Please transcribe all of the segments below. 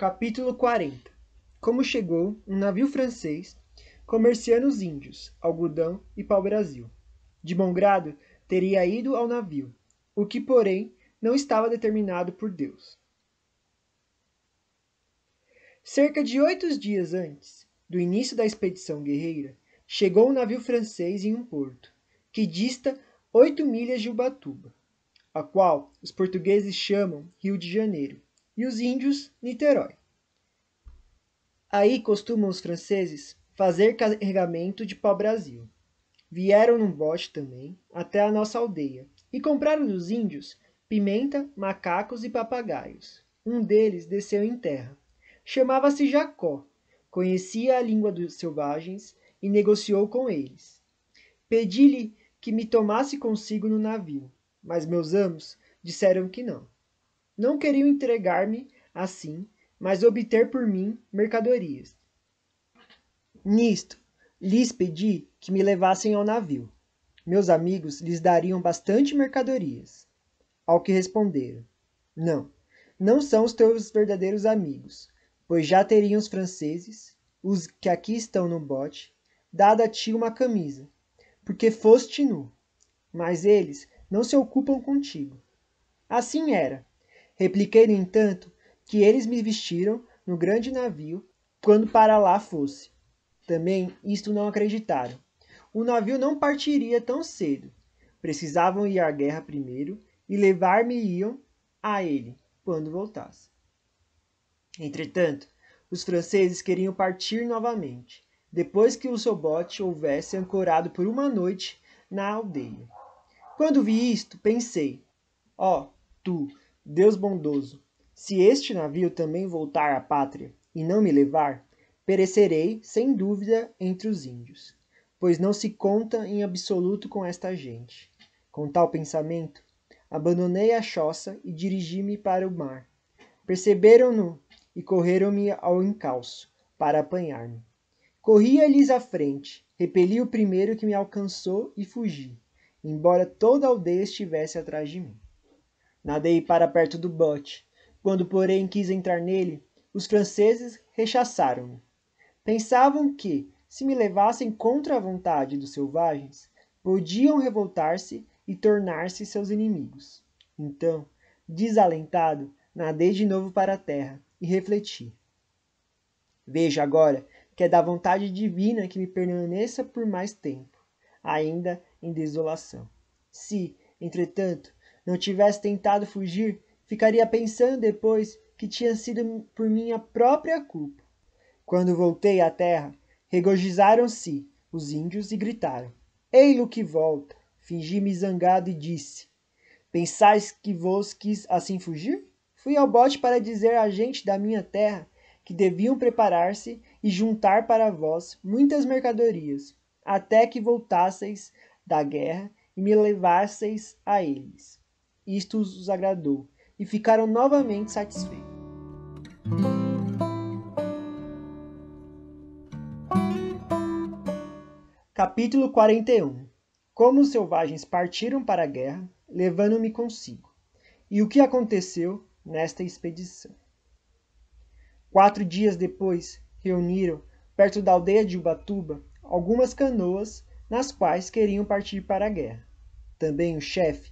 Capítulo 40 Como chegou um navio francês comerciando os índios, algodão e pau-brasil. De bom grado teria ido ao navio, o que, porém, não estava determinado por Deus. Cerca de oito dias antes do início da expedição guerreira, chegou um navio francês em um porto, que dista oito milhas de Ubatuba, a qual os portugueses chamam Rio de Janeiro, e os índios Niterói. Aí costumam os franceses fazer carregamento de pau-brasil. Vieram num bote também até a nossa aldeia e compraram dos índios pimenta, macacos e papagaios. Um deles desceu em terra. Chamava-se Jacó, conhecia a língua dos selvagens e negociou com eles. Pedi-lhe que me tomasse consigo no navio, mas meus amos disseram que não. Não queriam entregar-me assim, mas obter por mim mercadorias. Nisto, lhes pedi que me levassem ao navio. Meus amigos lhes dariam bastante mercadorias. Ao que responderam: Não, não são os teus verdadeiros amigos, pois já teriam os franceses, os que aqui estão no bote, dado a ti uma camisa, porque foste nu. Mas eles não se ocupam contigo. Assim era. Repliquei, no entanto, que eles me vestiram no grande navio quando para lá fosse. Também isto não acreditaram. O navio não partiria tão cedo. Precisavam ir à guerra primeiro e levar-me-iam a ele quando voltasse. Entretanto, os franceses queriam partir novamente, depois que o seu bote houvesse ancorado por uma noite na aldeia. Quando vi isto, pensei: ó, oh, tu, Deus bondoso, se este navio também voltar à pátria e não me levar, perecerei, sem dúvida, entre os índios, pois não se conta em absoluto com esta gente. Com tal pensamento, abandonei a choça e dirigi-me para o mar. Perceberam-no e correram-me ao encalço para apanhar-me. Corria-lhes à frente, repeli o primeiro que me alcançou e fugi, embora toda a aldeia estivesse atrás de mim. Nadei para perto do bote. Quando, porém, quis entrar nele, os franceses rechaçaram-me. Pensavam que, se me levassem contra a vontade dos selvagens, podiam revoltar-se e tornar-se seus inimigos. Então, desalentado, nadei de novo para a terra e refleti. Vejo agora que é da vontade divina que me permaneça por mais tempo, ainda em desolação. Se, entretanto, não tivesse tentado fugir, ficaria pensando depois que tinha sido por minha própria culpa. Quando voltei à terra, regozijaram-se os índios e gritaram: Ei-lo que volta! Fingi-me zangado e disse: Pensais que vos quis assim fugir? Fui ao bote para dizer à gente da minha terra que deviam preparar-se e juntar para vós muitas mercadorias, até que voltasseis da guerra e me levasseis a eles. Isto os agradou, e ficaram novamente satisfeitos. Capítulo 41 Como os selvagens partiram para a guerra, levando-me consigo, e o que aconteceu nesta expedição. Quatro dias depois, reuniram, perto da aldeia de Ubatuba, algumas canoas nas quais queriam partir para a guerra. Também o chefe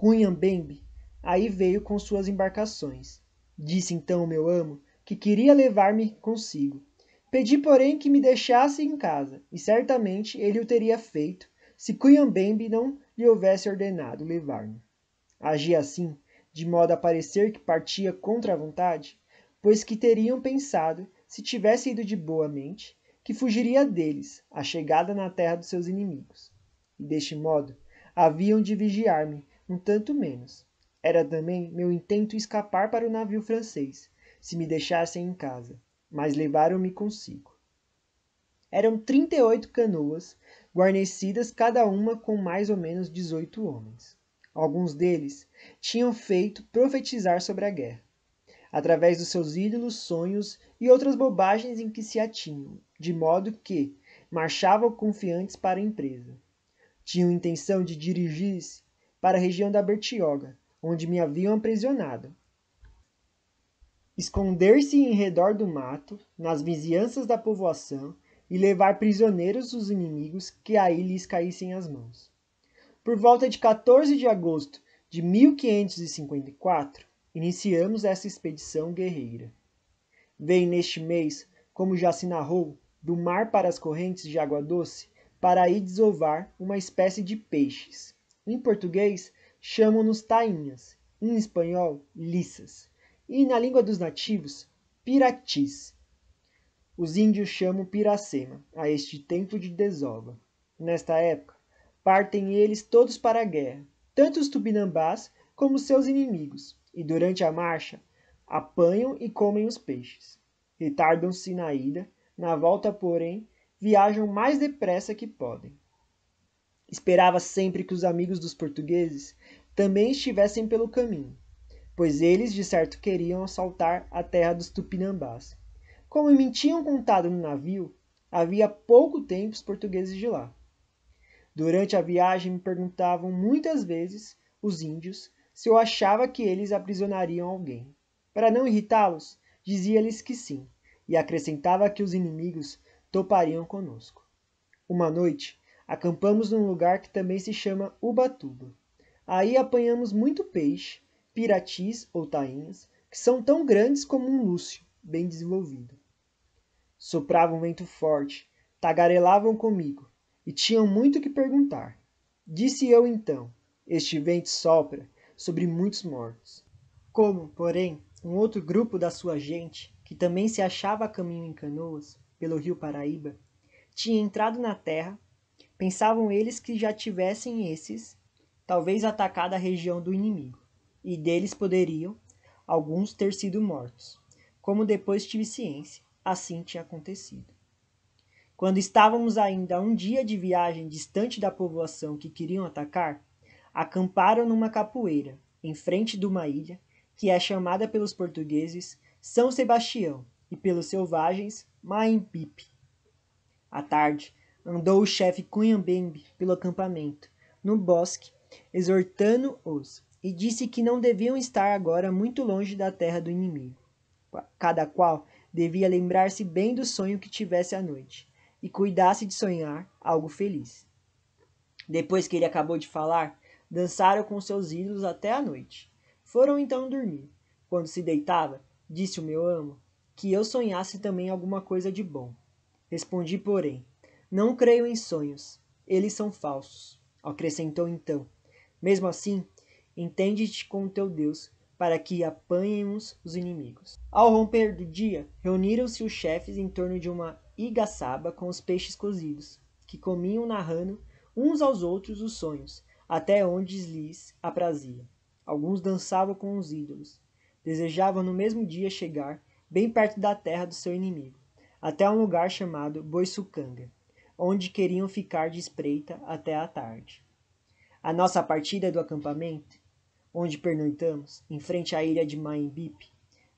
Cunhambembe aí veio com suas embarcações. Disse então o meu amo que queria levar-me consigo. Pedi, porém, que me deixasse em casa, e certamente ele o teria feito, se Cunhambembe não lhe houvesse ordenado levar-me. Agi assim, de modo a parecer que partia contra a vontade, pois que teriam pensado, se tivesse ido de boa mente, que fugiria deles, a chegada na terra dos seus inimigos. E deste modo, haviam de vigiar-me, um tanto menos. Era também meu intento escapar para o navio francês, se me deixassem em casa, mas levaram-me consigo. Eram trinta e oito canoas, guarnecidas cada uma com mais ou menos dezoito homens. Alguns deles tinham feito profetizar sobre a guerra, através dos seus ídolos, sonhos e outras bobagens em que se atinham, de modo que marchavam confiantes para a empresa. Tinham intenção de dirigir-se para a região da Bertioga, onde me haviam aprisionado. Esconder-se em redor do mato, nas vizinhanças da povoação, e levar prisioneiros os inimigos que aí lhes caíssem às mãos. Por volta de 14 de agosto de 1554, iniciamos essa expedição guerreira. Vem neste mês, como já se narrou, do mar para as correntes de água doce, para aí desovar uma espécie de peixes, em português, chamam-nos tainhas, em espanhol, liças, e na língua dos nativos, piratis. Os índios chamam piracema a este tempo de desova. Nesta época, partem eles todos para a guerra, tanto os tupinambás como seus inimigos, e durante a marcha apanham e comem os peixes. Retardam-se na ida, na volta, porém, viajam mais depressa que podem. Esperava sempre que os amigos dos portugueses também estivessem pelo caminho, pois eles de certo queriam assaltar a terra dos tupinambás. Como me tinham contado no navio, havia pouco tempo os portugueses de lá. Durante a viagem me perguntavam muitas vezes os índios se eu achava que eles aprisionariam alguém. Para não irritá-los, dizia-lhes que sim, e acrescentava que os inimigos topariam conosco. Uma noite, Acampamos num lugar que também se chama Ubatuba. Aí apanhamos muito peixe, piratis ou tainhas, que são tão grandes como um lúcio, bem desenvolvido. Soprava um vento forte, tagarelavam comigo, e tinham muito que perguntar. Disse eu então: Este vento sopra sobre muitos mortos. Como, porém, um outro grupo da sua gente, que também se achava a caminho em canoas, pelo rio Paraíba, tinha entrado na terra Pensavam eles que já tivessem esses, talvez atacado a região do inimigo, e deles poderiam, alguns, ter sido mortos. Como depois tive ciência, assim tinha acontecido. Quando estávamos ainda um dia de viagem distante da povoação que queriam atacar, acamparam numa capoeira, em frente de uma ilha, que é chamada pelos portugueses São Sebastião e pelos selvagens Maimpipe. À tarde, andou o chefe Cunhambembe pelo acampamento, no bosque, exortando-os, e disse que não deviam estar agora muito longe da terra do inimigo. Cada qual devia lembrar-se bem do sonho que tivesse à noite, e cuidasse de sonhar algo feliz. Depois que ele acabou de falar, dançaram com seus ídolos até a noite. Foram então dormir. Quando se deitava, disse o meu amo, que eu sonhasse também alguma coisa de bom. Respondi, porém, não creio em sonhos, eles são falsos. Acrescentou então: Mesmo assim, entende-te com o teu Deus, para que apanhem uns os inimigos. Ao romper do dia, reuniram-se os chefes em torno de uma igaçaba com os peixes cozidos, que comiam narrando uns aos outros os sonhos, até onde lhes aprazia. Alguns dançavam com os ídolos, desejavam no mesmo dia chegar bem perto da terra do seu inimigo, até um lugar chamado Boiçucanga onde queriam ficar de espreita até a tarde. A nossa partida do acampamento, onde pernoitamos, em frente à ilha de Maimbipe,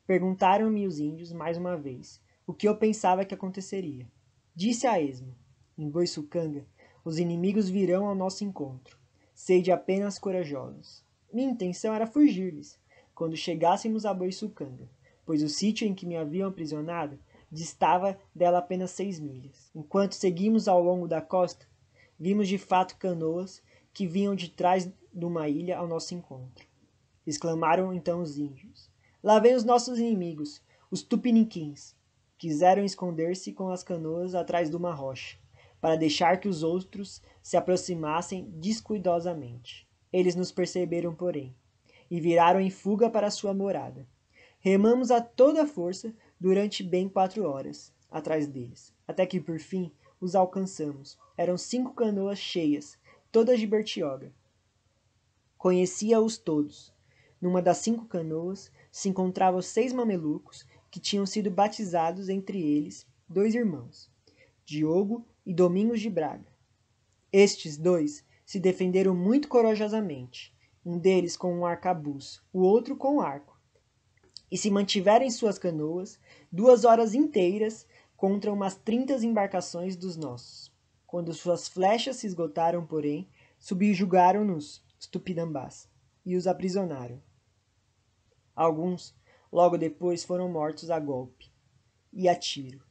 perguntaram-me os índios mais uma vez o que eu pensava que aconteceria. Disse a esmo: em Boissucanga, os inimigos virão ao nosso encontro. Sede apenas corajosos. Minha intenção era fugir-lhes quando chegássemos a Boissucanga, pois o sítio em que me haviam aprisionado distava dela apenas seis milhas. Enquanto seguimos ao longo da costa, vimos de fato canoas que vinham de trás de uma ilha ao nosso encontro. Exclamaram então os índios: Lá vêm os nossos inimigos, os tupiniquins. Quiseram esconder-se com as canoas atrás de uma rocha, para deixar que os outros se aproximassem descuidosamente. Eles nos perceberam, porém, e viraram em fuga para sua morada. Remamos a toda força, durante bem quatro horas, atrás deles, até que por fim os alcançamos. Eram cinco canoas cheias, todas de Bertioga. Conhecia-os todos. Numa das cinco canoas se encontravam seis mamelucos que tinham sido batizados entre eles dois irmãos, Diogo e Domingos de Braga. Estes dois se defenderam muito corajosamente, um deles com um arcabuz, o outro com um arco e se mantiveram em suas canoas duas horas inteiras contra umas trinta embarcações dos nossos. Quando suas flechas se esgotaram, porém, subjugaram-nos, os tupinambás, e os aprisionaram. Alguns, logo depois, foram mortos a golpe e a tiro.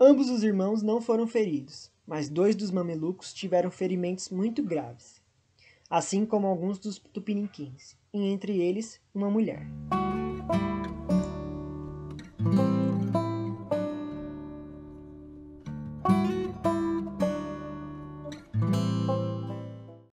Ambos os irmãos não foram feridos, mas dois dos mamelucos tiveram ferimentos muito graves, assim como alguns dos tupiniquins, e entre eles uma mulher.